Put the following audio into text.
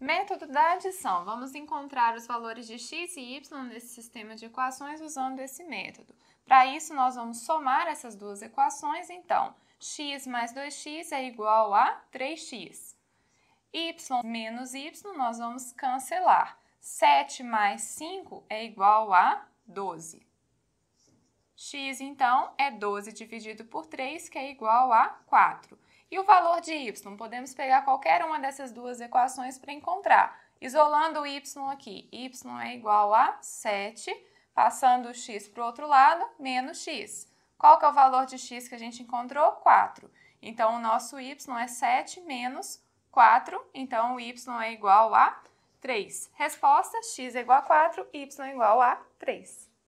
Método da adição. Vamos encontrar os valores de x e y nesse sistema de equações usando esse método. Para isso, nós vamos somar essas duas equações. Então, x mais 2x é igual a 3x. y menos y nós vamos cancelar. 7 mais 5 é igual a 12. x, então, é 12 dividido por 3, que é igual a 4. E o valor de y? Podemos pegar qualquer uma dessas duas equações para encontrar. Isolando o y aqui, y é igual a 7, passando o x para o outro lado, menos x. Qual que é o valor de x que a gente encontrou? 4. Então, o nosso y é 7 menos 4, então o y é igual a 3. Resposta, x é igual a 4, y é igual a 3.